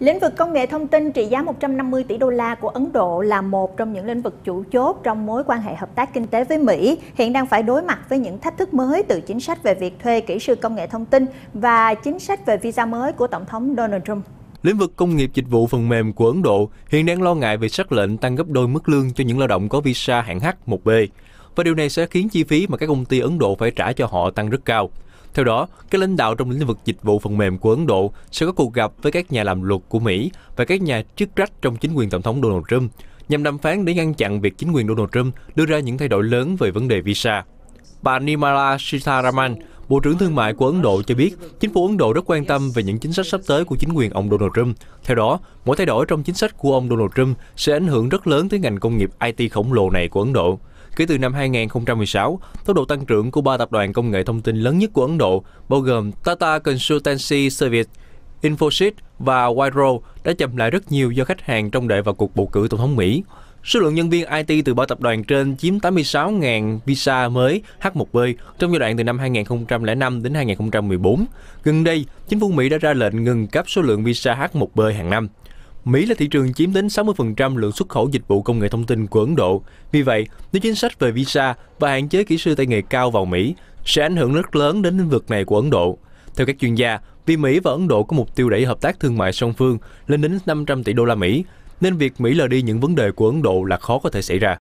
Lĩnh vực công nghệ thông tin trị giá 150 tỷ đô la của Ấn Độ là một trong những lĩnh vực chủ chốt trong mối quan hệ hợp tác kinh tế với Mỹ, hiện đang phải đối mặt với những thách thức mới từ chính sách về việc thuê kỹ sư công nghệ thông tin và chính sách về visa mới của Tổng thống Donald Trump. Lĩnh vực công nghiệp dịch vụ phần mềm của Ấn Độ hiện đang lo ngại về sắc lệnh tăng gấp đôi mức lương cho những lao động có visa hạng H1B, và điều này sẽ khiến chi phí mà các công ty Ấn Độ phải trả cho họ tăng rất cao. Theo đó, các lãnh đạo trong lĩnh vực dịch vụ phần mềm của Ấn Độ sẽ có cuộc gặp với các nhà làm luật của Mỹ và các nhà chức trách trong chính quyền Tổng thống Donald Trump nhằm đàm phán để ngăn chặn việc chính quyền Donald Trump đưa ra những thay đổi lớn về vấn đề visa. Bà Nirmala Sitharaman, Bộ trưởng Thương mại của Ấn Độ cho biết, chính phủ Ấn Độ rất quan tâm về những chính sách sắp tới của chính quyền ông Donald Trump. Theo đó, mỗi thay đổi trong chính sách của ông Donald Trump sẽ ảnh hưởng rất lớn tới ngành công nghiệp IT khổng lồ này của Ấn Độ. Kể từ năm 2016, tốc độ tăng trưởng của ba tập đoàn công nghệ thông tin lớn nhất của Ấn Độ, bao gồm Tata Consultancy Service, Infosys và Wipro đã chậm lại rất nhiều do khách hàng trong đợi vào cuộc bầu cử tổng thống Mỹ. Số lượng nhân viên IT từ ba tập đoàn trên chiếm 86.000 visa mới H1B trong giai đoạn từ năm 2005 đến 2014. Gần đây, chính phủ Mỹ đã ra lệnh ngừng cấp số lượng visa H1B hàng năm. Mỹ là thị trường chiếm đến 60% lượng xuất khẩu dịch vụ công nghệ thông tin của Ấn Độ. Vì vậy, nếu chính sách về visa và hạn chế kỹ sư tay nghề cao vào Mỹ sẽ ảnh hưởng rất lớn đến lĩnh vực này của Ấn Độ. Theo các chuyên gia, vì Mỹ và Ấn Độ có mục tiêu đẩy hợp tác thương mại song phương lên đến 500 tỷ đô la Mỹ, nên việc Mỹ lờ đi những vấn đề của Ấn Độ là khó có thể xảy ra.